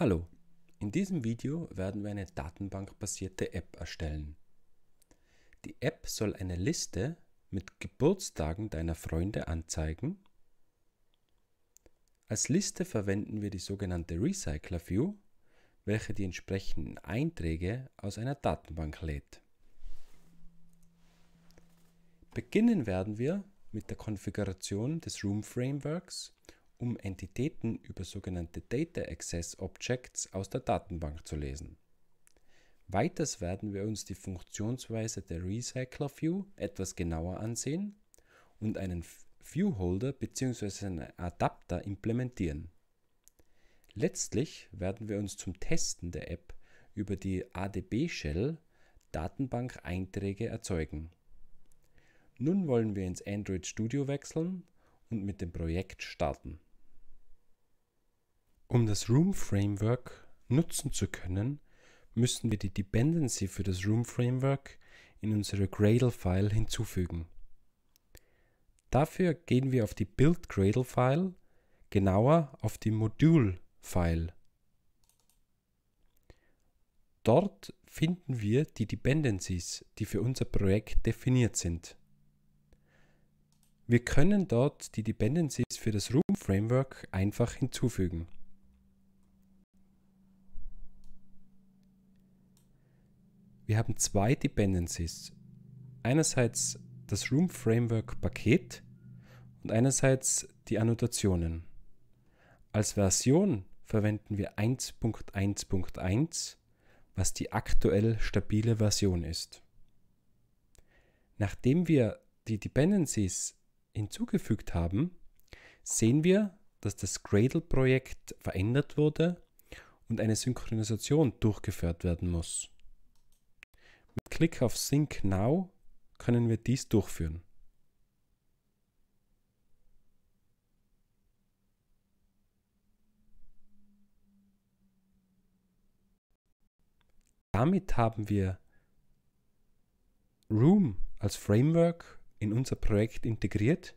Hallo, in diesem Video werden wir eine datenbankbasierte App erstellen. Die App soll eine Liste mit Geburtstagen deiner Freunde anzeigen. Als Liste verwenden wir die sogenannte Recycler View, welche die entsprechenden Einträge aus einer Datenbank lädt. Beginnen werden wir mit der Konfiguration des Room Frameworks um Entitäten über sogenannte Data Access Objects aus der Datenbank zu lesen. Weiters werden wir uns die Funktionsweise der Recycler View etwas genauer ansehen und einen View Holder bzw. einen Adapter implementieren. Letztlich werden wir uns zum Testen der App über die ADB Shell Datenbank-Einträge erzeugen. Nun wollen wir ins Android Studio wechseln und mit dem Projekt starten. Um das Room Framework nutzen zu können, müssen wir die Dependency für das Room Framework in unsere Gradle-File hinzufügen. Dafür gehen wir auf die Build Gradle-File, genauer auf die Module-File. Dort finden wir die Dependencies, die für unser Projekt definiert sind. Wir können dort die Dependencies für das Room Framework einfach hinzufügen. wir haben zwei Dependencies. Einerseits das Room Framework Paket und einerseits die Annotationen. Als Version verwenden wir 1.1.1, was die aktuell stabile Version ist. Nachdem wir die Dependencies hinzugefügt haben, sehen wir, dass das Gradle-Projekt verändert wurde und eine Synchronisation durchgeführt werden muss. Mit Klick auf Sync Now können wir dies durchführen. Damit haben wir Room als Framework in unser Projekt integriert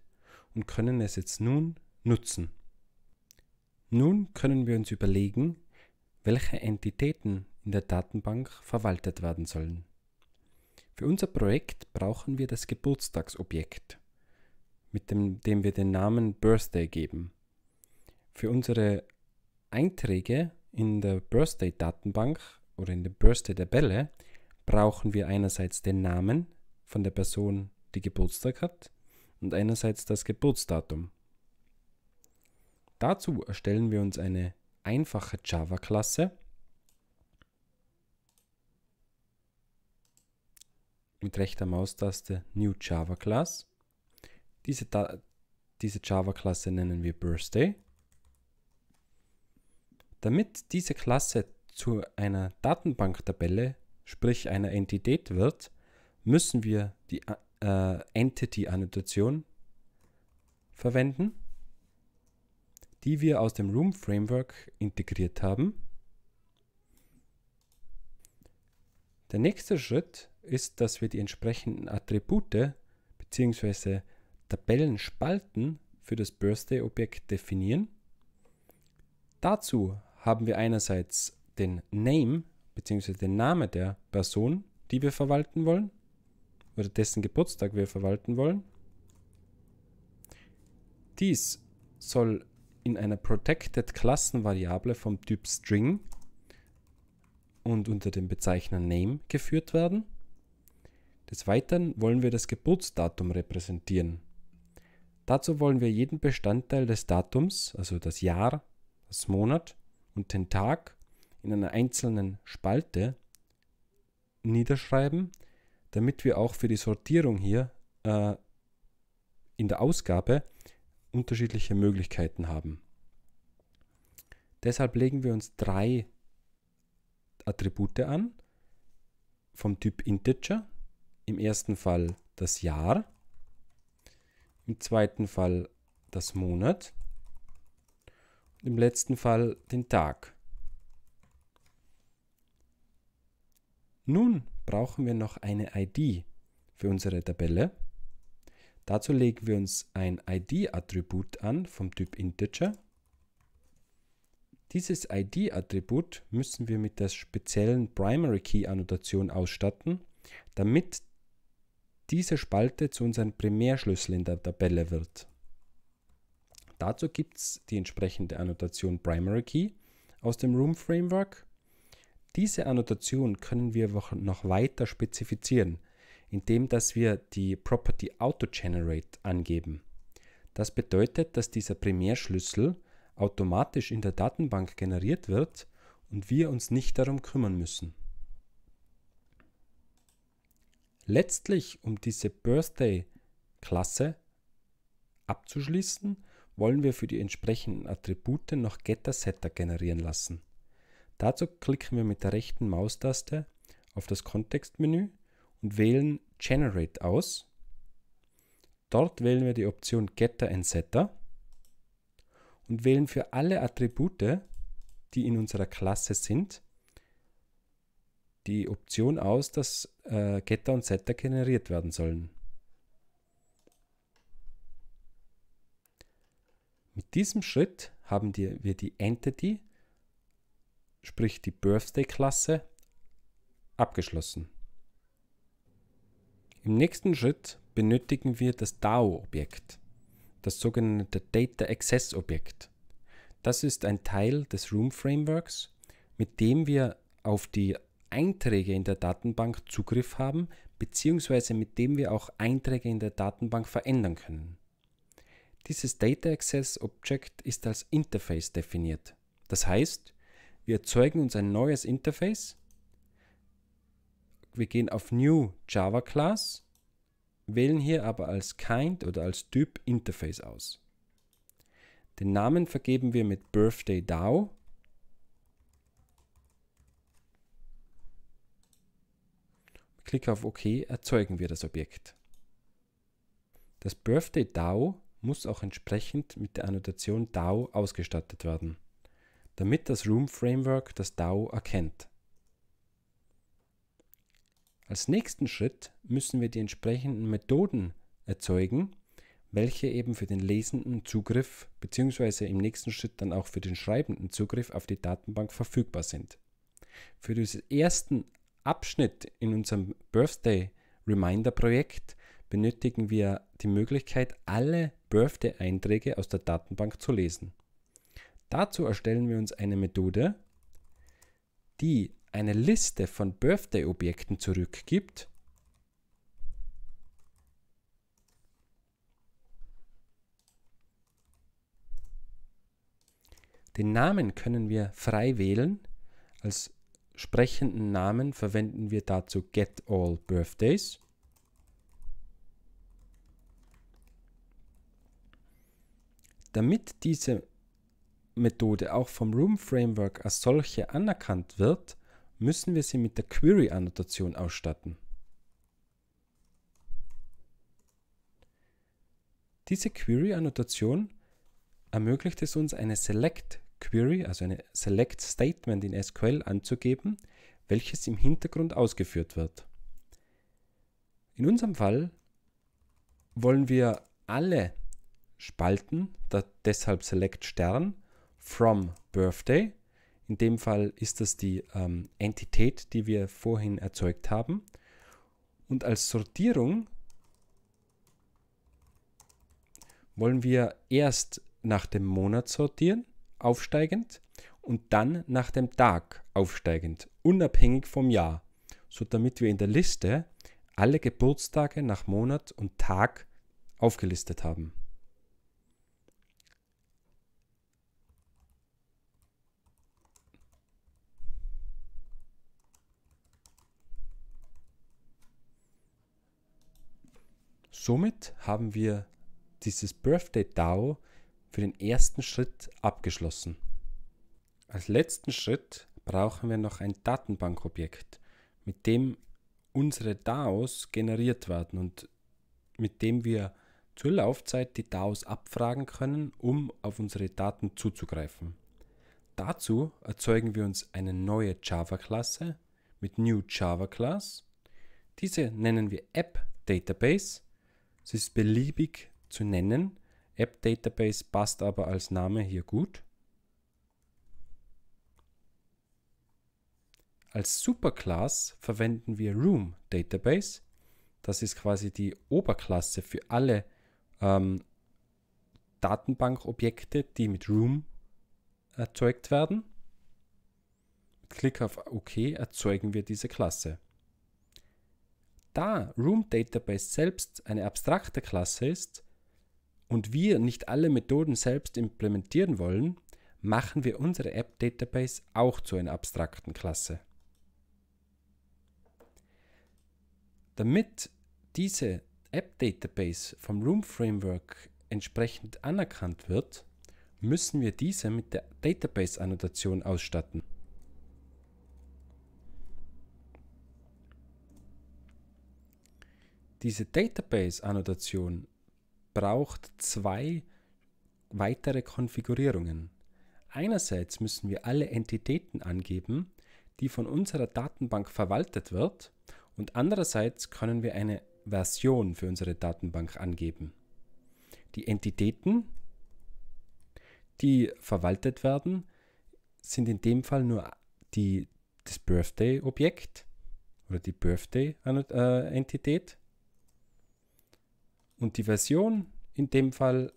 und können es jetzt nun nutzen. Nun können wir uns überlegen, welche Entitäten in der Datenbank verwaltet werden sollen. Für unser Projekt brauchen wir das Geburtstagsobjekt, mit dem, dem wir den Namen Birthday geben. Für unsere Einträge in der Birthday-Datenbank oder in der Birthday-Tabelle brauchen wir einerseits den Namen von der Person, die Geburtstag hat, und einerseits das Geburtsdatum. Dazu erstellen wir uns eine einfache Java-Klasse, mit rechter Maustaste New Java Class. Diese, diese Java-Klasse nennen wir Birthday. Damit diese Klasse zu einer Datenbanktabelle, sprich einer Entität wird, müssen wir die äh, Entity-Annotation verwenden, die wir aus dem Room Framework integriert haben. Der nächste Schritt ist, dass wir die entsprechenden Attribute bzw. Tabellenspalten für das Birthday-Objekt definieren. Dazu haben wir einerseits den Name bzw. den Name der Person, die wir verwalten wollen oder dessen Geburtstag wir verwalten wollen. Dies soll in einer Protected Klassenvariable vom Typ String und unter dem Bezeichner Name geführt werden. Des Weiteren wollen wir das Geburtsdatum repräsentieren. Dazu wollen wir jeden Bestandteil des Datums, also das Jahr, das Monat und den Tag, in einer einzelnen Spalte niederschreiben, damit wir auch für die Sortierung hier äh, in der Ausgabe unterschiedliche Möglichkeiten haben. Deshalb legen wir uns drei Attribute an, vom Typ Integer, im ersten Fall das Jahr, im zweiten Fall das Monat und im letzten Fall den Tag. Nun brauchen wir noch eine ID für unsere Tabelle. Dazu legen wir uns ein ID-Attribut an vom Typ Integer dieses ID-Attribut müssen wir mit der speziellen Primary Key Annotation ausstatten, damit diese Spalte zu unserem Primärschlüssel in der Tabelle wird. Dazu gibt es die entsprechende Annotation Primary Key aus dem Room Framework. Diese Annotation können wir noch weiter spezifizieren, indem dass wir die Property Auto Generate angeben. Das bedeutet, dass dieser Primärschlüssel automatisch in der Datenbank generiert wird und wir uns nicht darum kümmern müssen. Letztlich, um diese Birthday-Klasse abzuschließen, wollen wir für die entsprechenden Attribute noch Getter-Setter generieren lassen. Dazu klicken wir mit der rechten Maustaste auf das Kontextmenü und wählen Generate aus. Dort wählen wir die Option Getter and Setter und wählen für alle Attribute, die in unserer Klasse sind, die Option aus, dass äh, Getter und Setter generiert werden sollen. Mit diesem Schritt haben die, wir die Entity, sprich die Birthday-Klasse, abgeschlossen. Im nächsten Schritt benötigen wir das DAO-Objekt das sogenannte Data Access Objekt. Das ist ein Teil des Room Frameworks, mit dem wir auf die Einträge in der Datenbank Zugriff haben, beziehungsweise mit dem wir auch Einträge in der Datenbank verändern können. Dieses Data Access Object ist als Interface definiert. Das heißt, wir erzeugen uns ein neues Interface. Wir gehen auf New Java Class wählen hier aber als Kind oder als Typ Interface aus. Den Namen vergeben wir mit Birthday DAO. Klick auf OK, erzeugen wir das Objekt. Das Birthday DAO muss auch entsprechend mit der Annotation DAO ausgestattet werden, damit das Room Framework das DAO erkennt. Als nächsten Schritt müssen wir die entsprechenden Methoden erzeugen, welche eben für den Lesenden Zugriff bzw. im nächsten Schritt dann auch für den Schreibenden Zugriff auf die Datenbank verfügbar sind. Für diesen ersten Abschnitt in unserem Birthday Reminder Projekt benötigen wir die Möglichkeit, alle Birthday-Einträge aus der Datenbank zu lesen. Dazu erstellen wir uns eine Methode, die eine Liste von Birthday-Objekten zurückgibt, Den Namen können wir frei wählen. Als sprechenden Namen verwenden wir dazu Get All Birthdays. Damit diese Methode auch vom Room Framework als solche anerkannt wird, müssen wir sie mit der Query-Annotation ausstatten. Diese Query-Annotation ermöglicht es uns, eine Select-Query, also eine Select-Statement in SQL anzugeben, welches im Hintergrund ausgeführt wird. In unserem Fall wollen wir alle Spalten, deshalb Select Stern, from Birthday in dem Fall ist das die ähm, Entität, die wir vorhin erzeugt haben. Und als Sortierung wollen wir erst nach dem Monat sortieren, aufsteigend, und dann nach dem Tag aufsteigend, unabhängig vom Jahr, so damit wir in der Liste alle Geburtstage nach Monat und Tag aufgelistet haben. somit haben wir dieses Birthday DAO für den ersten Schritt abgeschlossen. Als letzten Schritt brauchen wir noch ein Datenbankobjekt, mit dem unsere DAOs generiert werden und mit dem wir zur Laufzeit die DAOs abfragen können, um auf unsere Daten zuzugreifen. Dazu erzeugen wir uns eine neue Java-Klasse mit New Java Class. Diese nennen wir App Database es ist beliebig zu nennen. App Database passt aber als Name hier gut. Als Superclass verwenden wir Room Database. Das ist quasi die Oberklasse für alle ähm, Datenbankobjekte, die mit Room erzeugt werden. Mit Klick auf OK erzeugen wir diese Klasse da Room Database selbst eine abstrakte Klasse ist und wir nicht alle Methoden selbst implementieren wollen, machen wir unsere App Database auch zu einer abstrakten Klasse. Damit diese App Database vom Room Framework entsprechend anerkannt wird, müssen wir diese mit der Database-Annotation ausstatten. Diese Database-Annotation braucht zwei weitere Konfigurierungen. Einerseits müssen wir alle Entitäten angeben, die von unserer Datenbank verwaltet wird und andererseits können wir eine Version für unsere Datenbank angeben. Die Entitäten, die verwaltet werden, sind in dem Fall nur die, das Birthday-Objekt oder die Birthday-Entität äh, und die Version in dem Fall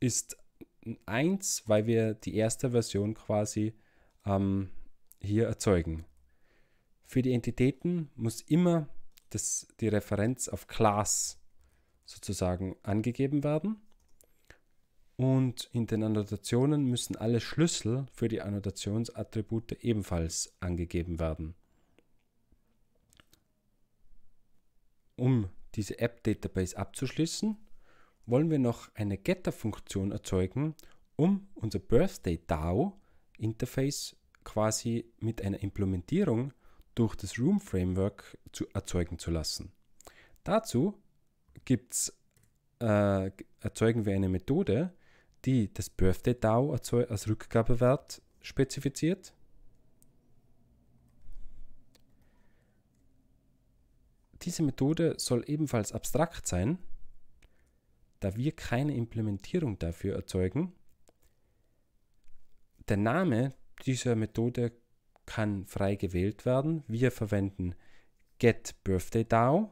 ist 1, weil wir die erste Version quasi ähm, hier erzeugen. Für die Entitäten muss immer das, die Referenz auf Class sozusagen angegeben werden. Und in den Annotationen müssen alle Schlüssel für die Annotationsattribute ebenfalls angegeben werden. Um diese App-Database abzuschließen, wollen wir noch eine Getter-Funktion erzeugen, um unser Birthday DAO Interface quasi mit einer Implementierung durch das Room Framework zu erzeugen zu lassen. Dazu äh, erzeugen wir eine Methode, die das Birthday DAO als Rückgabewert spezifiziert Diese Methode soll ebenfalls abstrakt sein, da wir keine Implementierung dafür erzeugen. Der Name dieser Methode kann frei gewählt werden. Wir verwenden getBirthdayDAO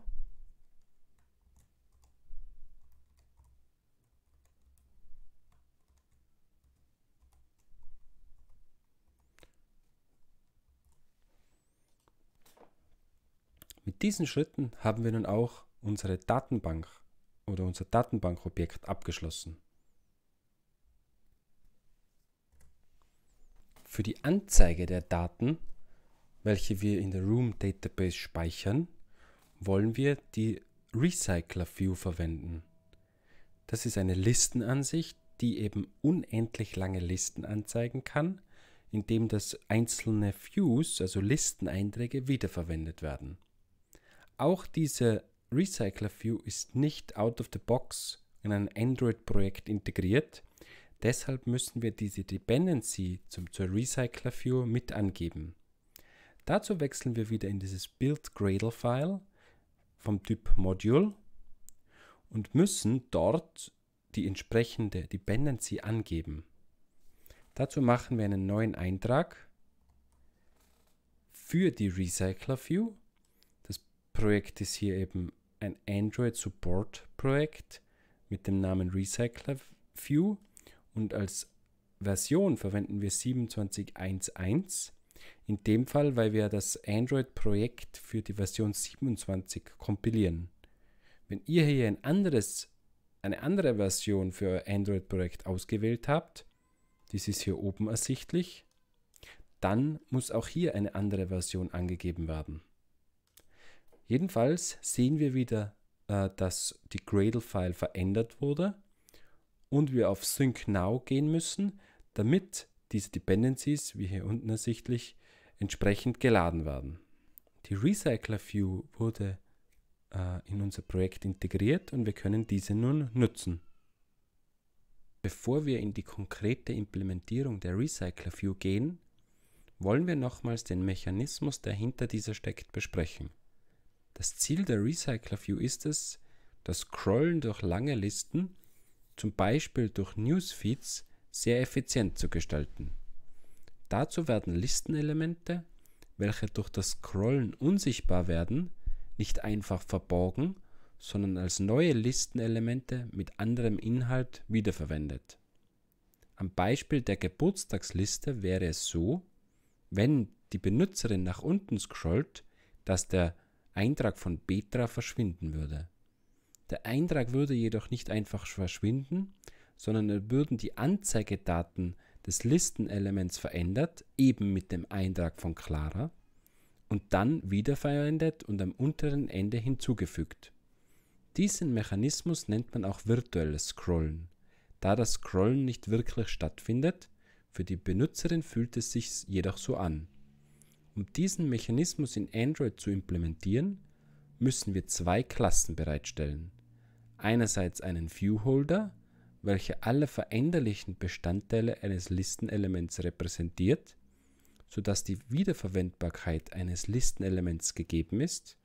Mit diesen Schritten haben wir nun auch unsere Datenbank oder unser Datenbankobjekt abgeschlossen. Für die Anzeige der Daten, welche wir in der Room Database speichern, wollen wir die Recycler View verwenden. Das ist eine Listenansicht, die eben unendlich lange Listen anzeigen kann, indem das einzelne Views, also Listeneinträge, wiederverwendet werden. Auch diese Recycler View ist nicht out of the box in ein Android-Projekt integriert. Deshalb müssen wir diese Dependency zum, zur Recycler View mit angeben. Dazu wechseln wir wieder in dieses Build Gradle File vom Typ Module und müssen dort die entsprechende Dependency angeben. Dazu machen wir einen neuen Eintrag für die Recycler View Projekt ist hier eben ein Android Support Projekt mit dem Namen Recycler View und als Version verwenden wir 27.1.1. In dem Fall, weil wir das Android-Projekt für die Version 27 kompilieren. Wenn ihr hier ein anderes, eine andere Version für euer Android-Projekt ausgewählt habt, dies ist hier oben ersichtlich, dann muss auch hier eine andere Version angegeben werden. Jedenfalls sehen wir wieder, äh, dass die Gradle-File verändert wurde und wir auf Sync Now gehen müssen, damit diese Dependencies, wie hier unten ersichtlich, entsprechend geladen werden. Die Recycler View wurde äh, in unser Projekt integriert und wir können diese nun nutzen. Bevor wir in die konkrete Implementierung der Recycler View gehen, wollen wir nochmals den Mechanismus, der hinter dieser steckt, besprechen. Das Ziel der Recycler View ist es, das Scrollen durch lange Listen, zum Beispiel durch Newsfeeds, sehr effizient zu gestalten. Dazu werden Listenelemente, welche durch das Scrollen unsichtbar werden, nicht einfach verborgen, sondern als neue Listenelemente mit anderem Inhalt wiederverwendet. Am Beispiel der Geburtstagsliste wäre es so, wenn die Benutzerin nach unten scrollt, dass der Eintrag von Petra verschwinden würde. Der Eintrag würde jedoch nicht einfach verschwinden, sondern würden die Anzeigedaten des Listenelements verändert, eben mit dem Eintrag von Clara, und dann wiederverwendet und am unteren Ende hinzugefügt. Diesen Mechanismus nennt man auch virtuelles Scrollen. Da das Scrollen nicht wirklich stattfindet, für die Benutzerin fühlt es sich jedoch so an. Um diesen Mechanismus in Android zu implementieren, müssen wir zwei Klassen bereitstellen. Einerseits einen Viewholder, welcher alle veränderlichen Bestandteile eines Listenelements repräsentiert, sodass die Wiederverwendbarkeit eines Listenelements gegeben ist.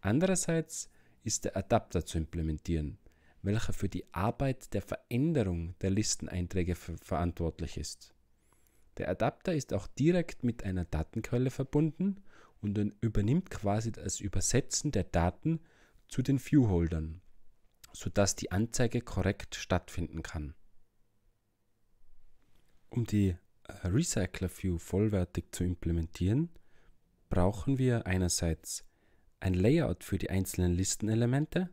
Andererseits ist der Adapter zu implementieren, welcher für die Arbeit der Veränderung der Listeneinträge verantwortlich ist. Der Adapter ist auch direkt mit einer Datenquelle verbunden und übernimmt quasi das Übersetzen der Daten zu den Viewholdern, sodass die Anzeige korrekt stattfinden kann. Um die äh, Recycler View vollwertig zu implementieren, brauchen wir einerseits ein Layout für die einzelnen Listenelemente,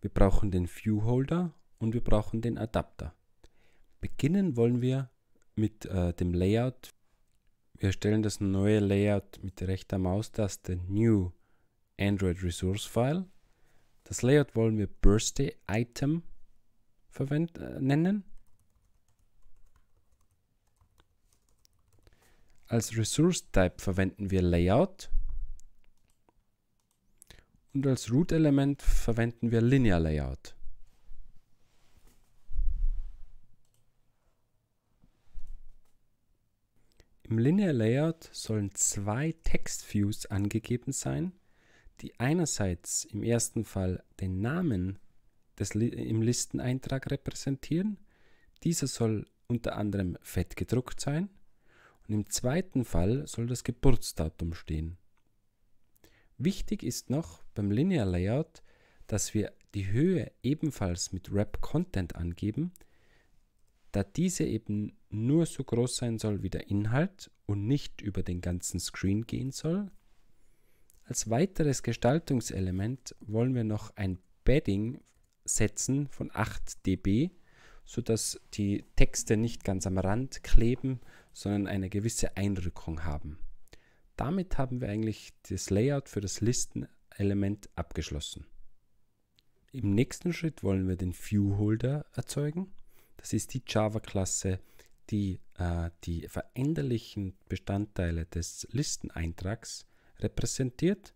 wir brauchen den Viewholder und wir brauchen den Adapter. Beginnen wollen wir mit äh, dem Layout. Wir erstellen das neue Layout mit rechter Maustaste New Android Resource File. Das Layout wollen wir Birthday Item verwend äh, nennen. Als Resource Type verwenden wir Layout und als Root-Element verwenden wir Linear Layout. Im Linear Layout sollen zwei Text Views angegeben sein, die einerseits im ersten Fall den Namen des Li im Listeneintrag repräsentieren. Dieser soll unter anderem fett gedruckt sein. Und im zweiten Fall soll das Geburtsdatum stehen. Wichtig ist noch beim Linear Layout, dass wir die Höhe ebenfalls mit Wrap Content angeben, da diese eben nur so groß sein soll wie der Inhalt und nicht über den ganzen Screen gehen soll. Als weiteres Gestaltungselement wollen wir noch ein Bedding setzen von 8 dB, sodass die Texte nicht ganz am Rand kleben, sondern eine gewisse Einrückung haben. Damit haben wir eigentlich das Layout für das Listenelement abgeschlossen. Im nächsten Schritt wollen wir den View Holder erzeugen. Das ist die Java-Klasse, die äh, die veränderlichen Bestandteile des Listeneintrags repräsentiert.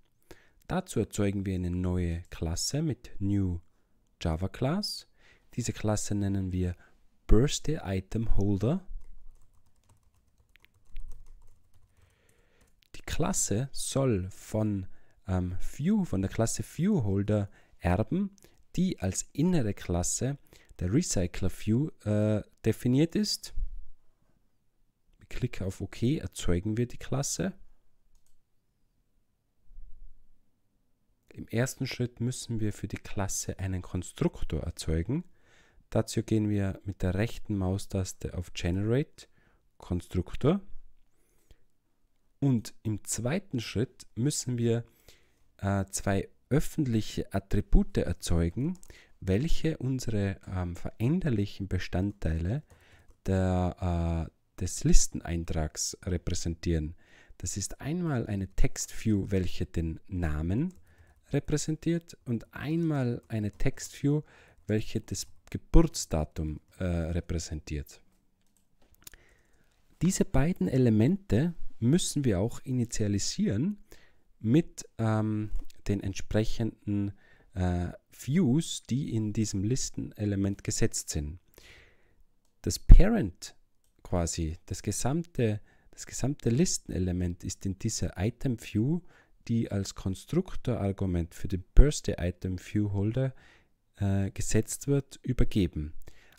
Dazu erzeugen wir eine neue Klasse mit New Java Class. Diese Klasse nennen wir Birthday Item Holder. Die Klasse soll von ähm, View, von der Klasse View Holder erben, die als innere Klasse der Recycler View äh, definiert ist. Ich klicke auf OK, erzeugen wir die Klasse. Im ersten Schritt müssen wir für die Klasse einen Konstruktor erzeugen. Dazu gehen wir mit der rechten Maustaste auf Generate, Konstruktor. Und im zweiten Schritt müssen wir äh, zwei öffentliche Attribute erzeugen, welche unsere ähm, veränderlichen Bestandteile der, äh, des Listeneintrags repräsentieren. Das ist einmal eine Textview, welche den Namen repräsentiert und einmal eine Textview, welche das Geburtsdatum äh, repräsentiert. Diese beiden Elemente müssen wir auch initialisieren mit ähm, den entsprechenden äh, Views, die in diesem Listenelement gesetzt sind. Das Parent quasi, das gesamte, das gesamte Listenelement ist in dieser Item View, die als Konstruktorargument für den Birthday Item View Holder äh, gesetzt wird, übergeben.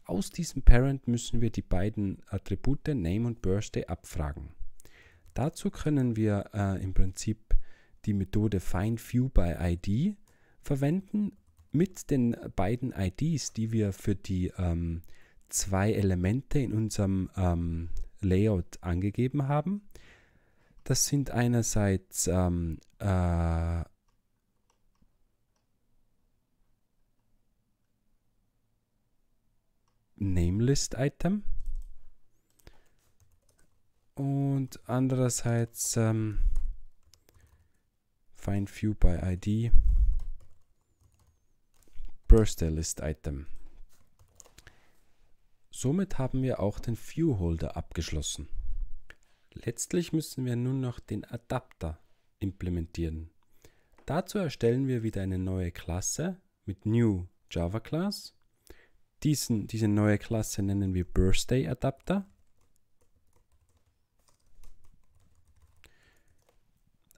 Aus diesem Parent müssen wir die beiden Attribute Name und Birthday abfragen. Dazu können wir äh, im Prinzip die Methode FindViewById verwenden mit den beiden IDs, die wir für die ähm, zwei Elemente in unserem ähm, Layout angegeben haben, das sind einerseits ähm, äh, NameList-Item und andererseits ähm, FindViewById birthday list item. Somit haben wir auch den View Holder abgeschlossen. Letztlich müssen wir nun noch den Adapter implementieren. Dazu erstellen wir wieder eine neue Klasse mit New Java Class. Diesen, diese neue Klasse nennen wir Birthday Adapter.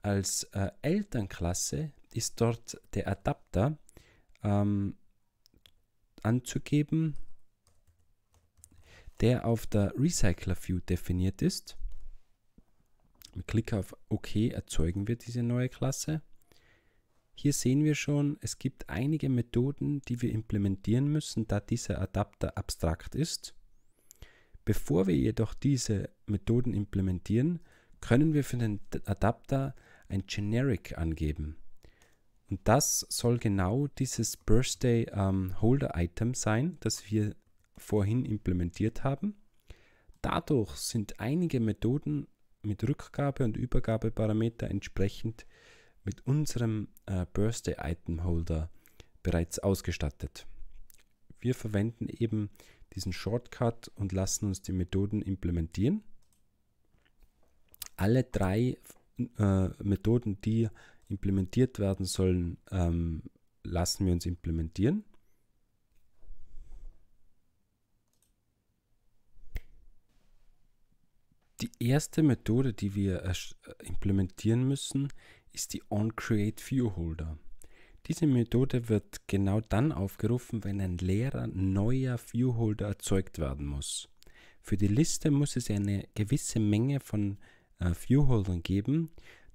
Als äh, Elternklasse ist dort der Adapter ähm, anzugeben, der auf der Recycler View definiert ist. Mit Klick auf OK erzeugen wir diese neue Klasse. Hier sehen wir schon, es gibt einige Methoden, die wir implementieren müssen, da dieser Adapter abstrakt ist. Bevor wir jedoch diese Methoden implementieren, können wir für den Adapter ein Generic angeben. Und das soll genau dieses Birthday ähm, Holder Item sein, das wir vorhin implementiert haben. Dadurch sind einige Methoden mit Rückgabe- und Übergabeparameter entsprechend mit unserem äh, Birthday Item Holder bereits ausgestattet. Wir verwenden eben diesen Shortcut und lassen uns die Methoden implementieren. Alle drei äh, Methoden, die implementiert werden sollen, ähm, lassen wir uns implementieren. Die erste Methode, die wir äh, äh, implementieren müssen, ist die onCreateViewHolder. Diese Methode wird genau dann aufgerufen, wenn ein leerer neuer Viewholder erzeugt werden muss. Für die Liste muss es eine gewisse Menge von äh, Viewholdern geben,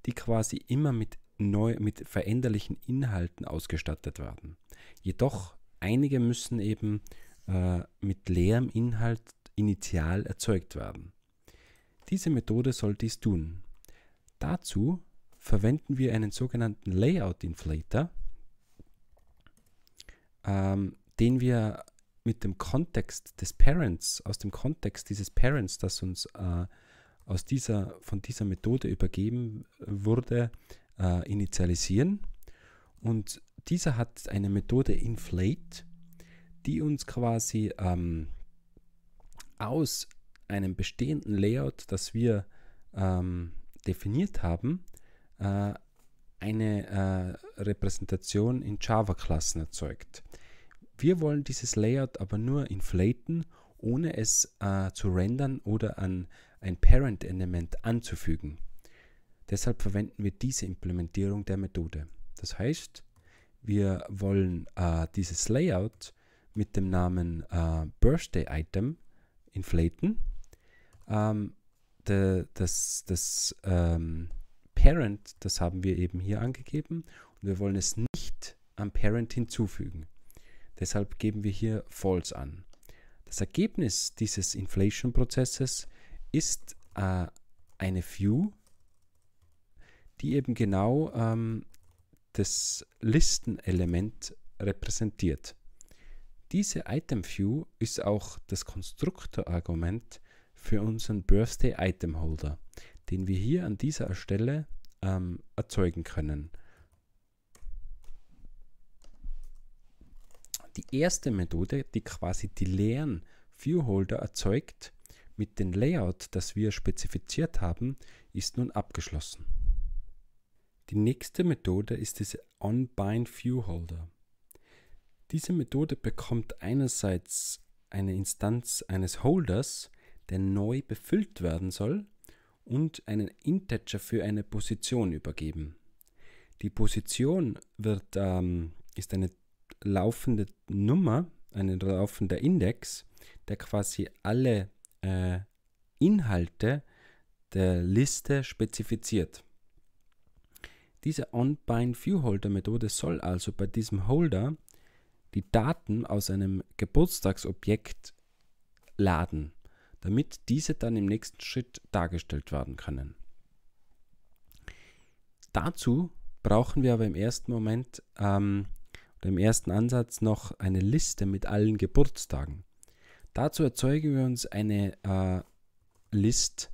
die quasi immer mit neu mit veränderlichen Inhalten ausgestattet werden. Jedoch einige müssen eben äh, mit leerem Inhalt initial erzeugt werden. Diese Methode soll dies tun. Dazu verwenden wir einen sogenannten Layout Inflator, ähm, den wir mit dem Kontext des Parents, aus dem Kontext dieses Parents, das uns äh, aus dieser, von dieser Methode übergeben wurde, äh, initialisieren. Und dieser hat eine Methode Inflate, die uns quasi ähm, aus einem bestehenden Layout, das wir ähm, definiert haben, äh, eine äh, Repräsentation in Java-Klassen erzeugt. Wir wollen dieses Layout aber nur inflaten, ohne es äh, zu rendern oder an ein Parent-Element anzufügen. Deshalb verwenden wir diese Implementierung der Methode. Das heißt, wir wollen äh, dieses Layout mit dem Namen äh, Birthday Item inflaten. Ähm, de, das das ähm, Parent, das haben wir eben hier angegeben und wir wollen es nicht am Parent hinzufügen. Deshalb geben wir hier False an. Das Ergebnis dieses Inflation-Prozesses ist äh, eine View, die eben genau ähm, das Listenelement repräsentiert. Diese Item View ist auch das Konstruktorargument für unseren Birthday Item Holder, den wir hier an dieser Stelle ähm, erzeugen können. Die erste Methode, die quasi die leeren Viewholder erzeugt, mit dem Layout, das wir spezifiziert haben, ist nun abgeschlossen. Die nächste Methode ist diese Unbind Viewholder. Diese Methode bekommt einerseits eine Instanz eines Holders, der neu befüllt werden soll, und einen Integer für eine Position übergeben. Die Position wird, ähm, ist eine laufende Nummer, ein laufender Index, der quasi alle äh, Inhalte der Liste spezifiziert. Diese OnBindViewHolder-Methode soll also bei diesem Holder die Daten aus einem Geburtstagsobjekt laden, damit diese dann im nächsten Schritt dargestellt werden können. Dazu brauchen wir aber im ersten Moment ähm, oder im ersten Ansatz noch eine Liste mit allen Geburtstagen. Dazu erzeugen wir uns eine äh, List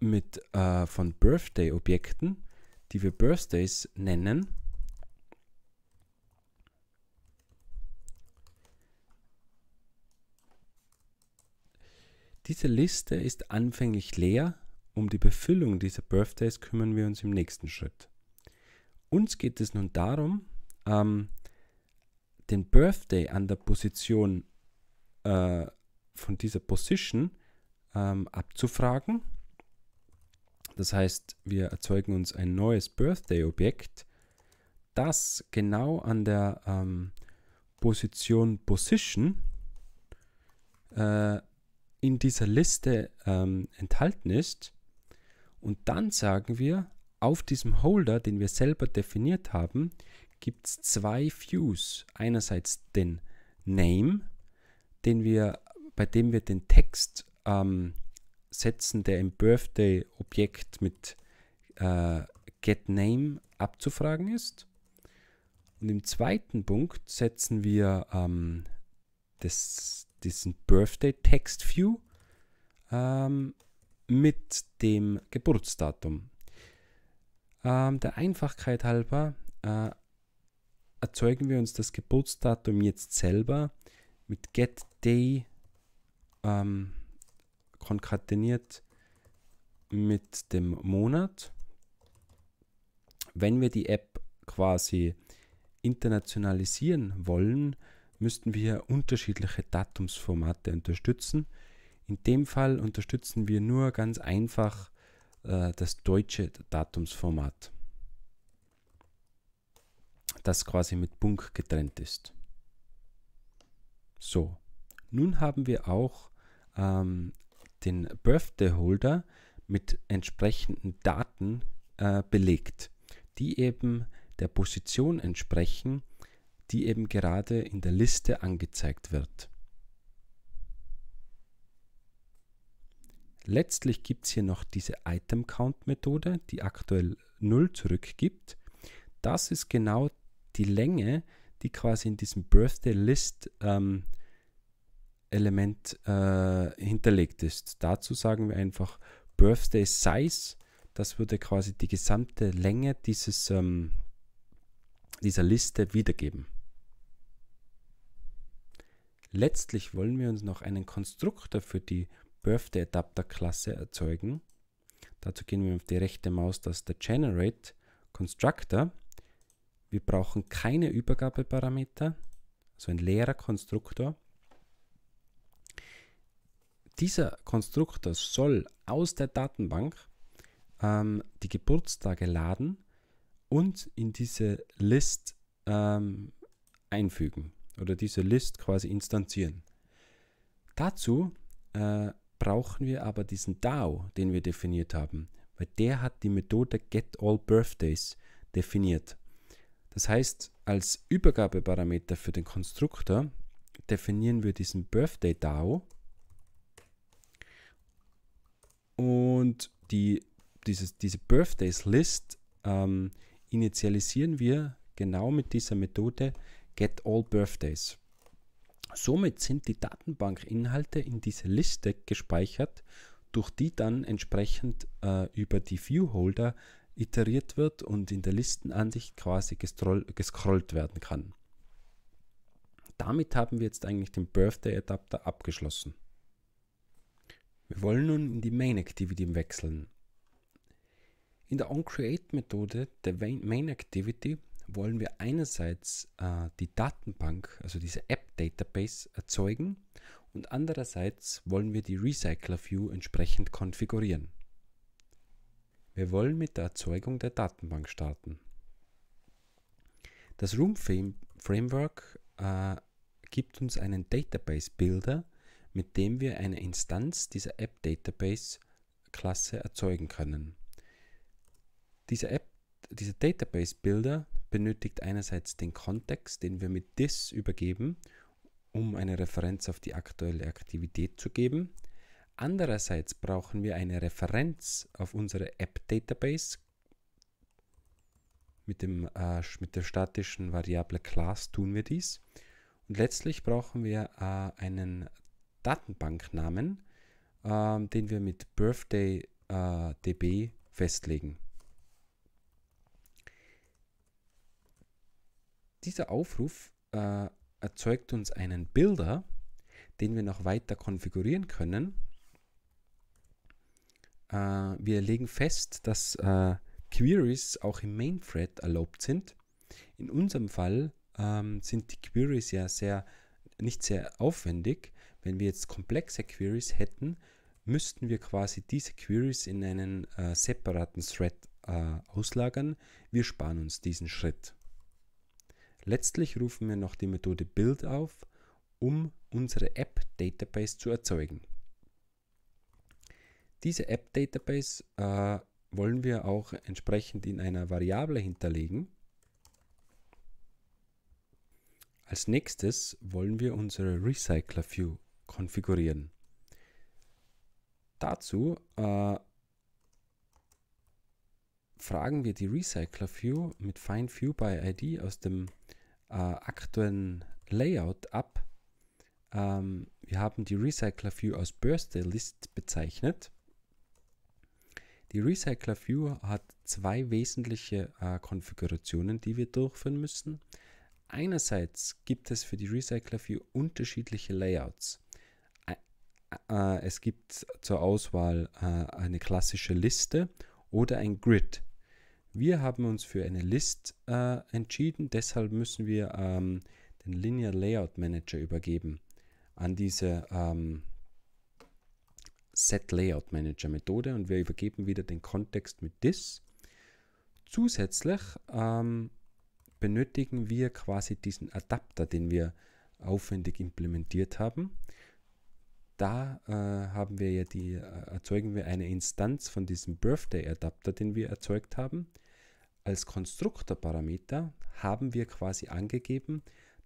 mit, äh, von Birthday-Objekten, die wir Birthdays nennen. Diese Liste ist anfänglich leer. Um die Befüllung dieser Birthdays kümmern wir uns im nächsten Schritt. Uns geht es nun darum, ähm, den Birthday an der Position äh, von dieser Position ähm, abzufragen das heißt, wir erzeugen uns ein neues Birthday-Objekt, das genau an der ähm, Position Position äh, in dieser Liste ähm, enthalten ist. Und dann sagen wir, auf diesem Holder, den wir selber definiert haben, gibt es zwei Views. Einerseits den Name, den wir, bei dem wir den Text ähm, Setzen der im Birthday-Objekt mit äh, getName abzufragen ist. Und im zweiten Punkt setzen wir ähm, das, diesen Birthday Text View ähm, mit dem Geburtsdatum. Ähm, der Einfachkeit halber äh, erzeugen wir uns das Geburtsdatum jetzt selber mit getDay ähm, konkateniert mit dem Monat. Wenn wir die App quasi internationalisieren wollen, müssten wir unterschiedliche Datumsformate unterstützen. In dem Fall unterstützen wir nur ganz einfach äh, das deutsche Datumsformat, das quasi mit Punkt getrennt ist. So, nun haben wir auch ähm, den Birthday Holder mit entsprechenden Daten äh, belegt, die eben der Position entsprechen, die eben gerade in der Liste angezeigt wird. Letztlich gibt es hier noch diese Item Count Methode, die aktuell 0 zurückgibt. Das ist genau die Länge, die quasi in diesem Birthday List ähm, Element äh, hinterlegt ist. Dazu sagen wir einfach Birthday Size. Das würde quasi die gesamte Länge dieses, ähm, dieser Liste wiedergeben. Letztlich wollen wir uns noch einen Konstruktor für die Birthday Adapter Klasse erzeugen. Dazu gehen wir auf die rechte Maustaste Generate Constructor. Wir brauchen keine Übergabeparameter, also ein leerer Konstruktor. Dieser Konstruktor soll aus der Datenbank ähm, die Geburtstage laden und in diese List ähm, einfügen oder diese List quasi instanzieren. Dazu äh, brauchen wir aber diesen DAO, den wir definiert haben, weil der hat die Methode getAllBirthdays definiert. Das heißt, als Übergabeparameter für den Konstruktor definieren wir diesen BirthdayDAO und die, dieses, diese Birthdays List ähm, initialisieren wir genau mit dieser Methode Get All Birthdays. Somit sind die Datenbankinhalte in diese Liste gespeichert, durch die dann entsprechend äh, über die Viewholder iteriert wird und in der Listenansicht quasi gescrollt werden kann. Damit haben wir jetzt eigentlich den Birthday-Adapter abgeschlossen. Wir wollen nun in die Main Activity wechseln. In der OnCreate-Methode der Main Activity wollen wir einerseits äh, die Datenbank, also diese App-Database, erzeugen und andererseits wollen wir die Recycler-View entsprechend konfigurieren. Wir wollen mit der Erzeugung der Datenbank starten. Das Room Framework äh, gibt uns einen Database Builder, mit dem wir eine Instanz dieser App Database Klasse erzeugen können. Diese App, dieser Database Builder benötigt einerseits den Kontext, den wir mit this übergeben, um eine Referenz auf die aktuelle Aktivität zu geben. Andererseits brauchen wir eine Referenz auf unsere App Database mit, dem, äh, mit der statischen Variable class tun wir dies. Und letztlich brauchen wir äh, einen Datenbanknamen, ähm, den wir mit Birthday äh, DB festlegen. Dieser Aufruf äh, erzeugt uns einen Builder, den wir noch weiter konfigurieren können. Äh, wir legen fest, dass äh, Queries auch im Main Thread erlaubt sind. In unserem Fall ähm, sind die Queries ja sehr nicht sehr aufwendig. Wenn wir jetzt komplexe Queries hätten, müssten wir quasi diese Queries in einen äh, separaten Thread äh, auslagern. Wir sparen uns diesen Schritt. Letztlich rufen wir noch die Methode Build auf, um unsere App Database zu erzeugen. Diese App Database äh, wollen wir auch entsprechend in einer Variable hinterlegen. Als nächstes wollen wir unsere Recycler View konfigurieren. Dazu äh, fragen wir die Recycler View mit Find View by ID aus dem äh, aktuellen Layout ab. Ähm, wir haben die Recycler View als Birthday List bezeichnet. Die Recycler View hat zwei wesentliche äh, Konfigurationen, die wir durchführen müssen. Einerseits gibt es für die Recycler View unterschiedliche Layouts äh, es gibt zur Auswahl äh, eine klassische Liste oder ein Grid. Wir haben uns für eine List äh, entschieden, deshalb müssen wir ähm, den Linear Layout Manager übergeben an diese ähm, Set Layout Manager Methode und wir übergeben wieder den Kontext mit this. Zusätzlich ähm, benötigen wir quasi diesen Adapter, den wir aufwendig implementiert haben da äh, haben wir ja die, äh, erzeugen wir eine Instanz von diesem Birthday Adapter, den wir erzeugt haben. Als Konstruktorparameter haben wir quasi angegeben,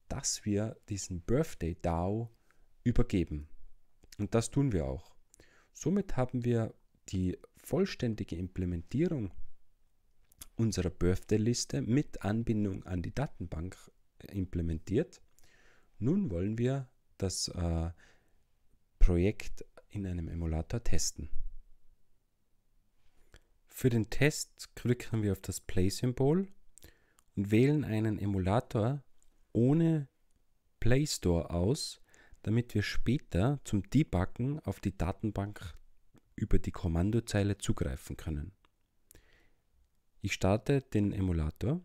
dass wir diesen Birthday DAO übergeben. Und das tun wir auch. Somit haben wir die vollständige Implementierung unserer Birthday-Liste mit Anbindung an die Datenbank äh, implementiert. Nun wollen wir, dass äh, Projekt in einem Emulator testen. Für den Test klicken wir auf das Play-Symbol und wählen einen Emulator ohne Play Store aus, damit wir später zum Debuggen auf die Datenbank über die Kommandozeile zugreifen können. Ich starte den Emulator.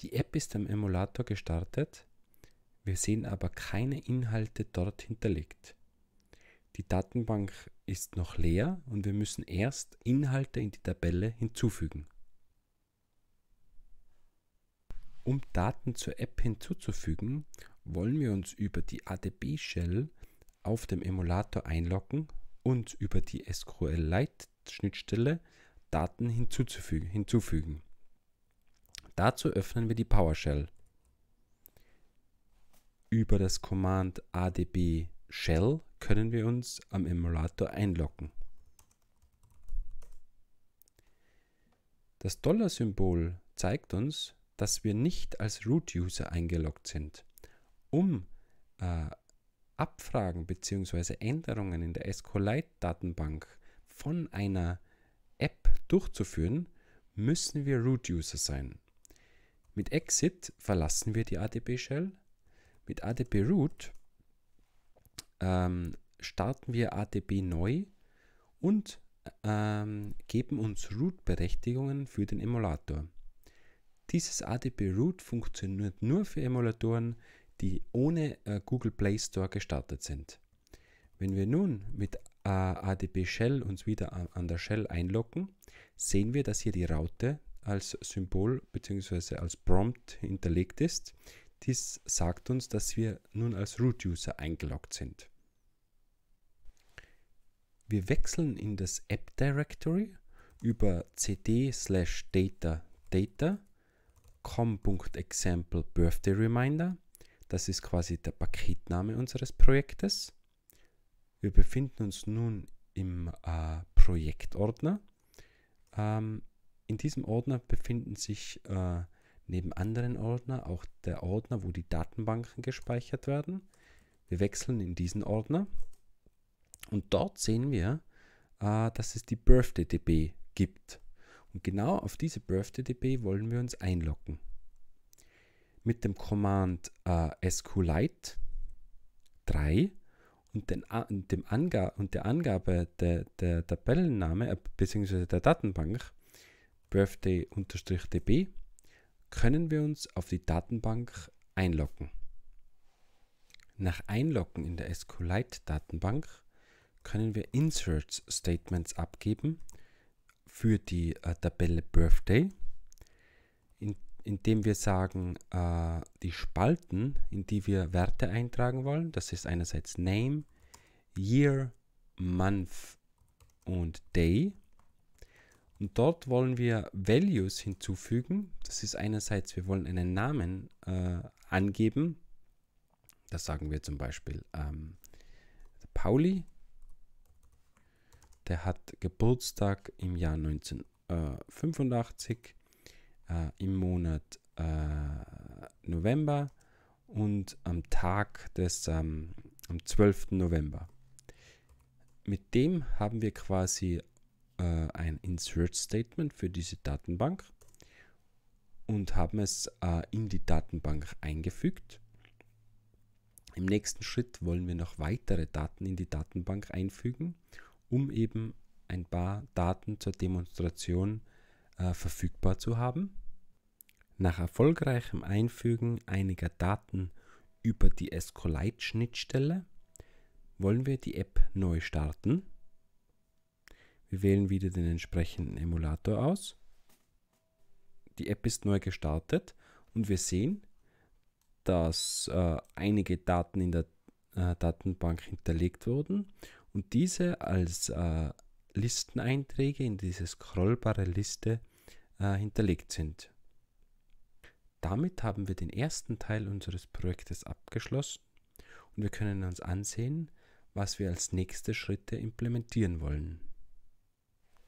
Die App ist im Emulator gestartet wir sehen aber keine Inhalte dort hinterlegt. Die Datenbank ist noch leer und wir müssen erst Inhalte in die Tabelle hinzufügen. Um Daten zur App hinzuzufügen, wollen wir uns über die ADB-Shell auf dem Emulator einloggen und über die SQLite-Schnittstelle Daten hinzufügen. Dazu öffnen wir die PowerShell über das Command adb shell können wir uns am Emulator einloggen. Das Dollar-Symbol zeigt uns, dass wir nicht als Root-User eingeloggt sind. Um äh, Abfragen bzw. Änderungen in der SQLite-Datenbank von einer App durchzuführen, müssen wir Root-User sein. Mit Exit verlassen wir die ADB-Shell mit ADB Root ähm, starten wir ADB neu und ähm, geben uns Root-Berechtigungen für den Emulator. Dieses ADB Root funktioniert nur für Emulatoren, die ohne äh, Google Play Store gestartet sind. Wenn wir nun mit äh, ADB Shell uns wieder an, an der Shell einloggen, sehen wir, dass hier die Raute als Symbol bzw. als Prompt hinterlegt ist. Dies sagt uns, dass wir nun als Root-User eingeloggt sind. Wir wechseln in das App Directory über cd slash data data com.example birthday reminder. Das ist quasi der Paketname unseres Projektes. Wir befinden uns nun im äh, Projektordner. Ähm, in diesem Ordner befinden sich äh, neben anderen Ordner auch der Ordner, wo die Datenbanken gespeichert werden. Wir wechseln in diesen Ordner und dort sehen wir, äh, dass es die BirthdayDB gibt. Und genau auf diese BirthdayDB wollen wir uns einloggen. Mit dem Command äh, SQLite 3 und, den, und, dem Anga und der Angabe der, der Tabellenname äh, bzw. der Datenbank birthday-db können wir uns auf die Datenbank einloggen. Nach Einloggen in der SQLite-Datenbank können wir Insert Statements abgeben für die äh, Tabelle Birthday, in, indem wir sagen, äh, die Spalten, in die wir Werte eintragen wollen, das ist einerseits Name, Year, Month und Day, und dort wollen wir Values hinzufügen. Das ist einerseits, wir wollen einen Namen äh, angeben. Das sagen wir zum Beispiel ähm, Pauli. Der hat Geburtstag im Jahr 1985, äh, im Monat äh, November und am Tag des, ähm, am 12. November. Mit dem haben wir quasi äh, ein Insert Statement für diese Datenbank und haben es äh, in die Datenbank eingefügt. Im nächsten Schritt wollen wir noch weitere Daten in die Datenbank einfügen, um eben ein paar Daten zur Demonstration äh, verfügbar zu haben. Nach erfolgreichem Einfügen einiger Daten über die SQLite-Schnittstelle wollen wir die App neu starten wir wählen wieder den entsprechenden Emulator aus. Die App ist neu gestartet und wir sehen, dass äh, einige Daten in der äh, Datenbank hinterlegt wurden und diese als äh, Listeneinträge in diese scrollbare Liste äh, hinterlegt sind. Damit haben wir den ersten Teil unseres Projektes abgeschlossen und wir können uns ansehen, was wir als nächste Schritte implementieren wollen.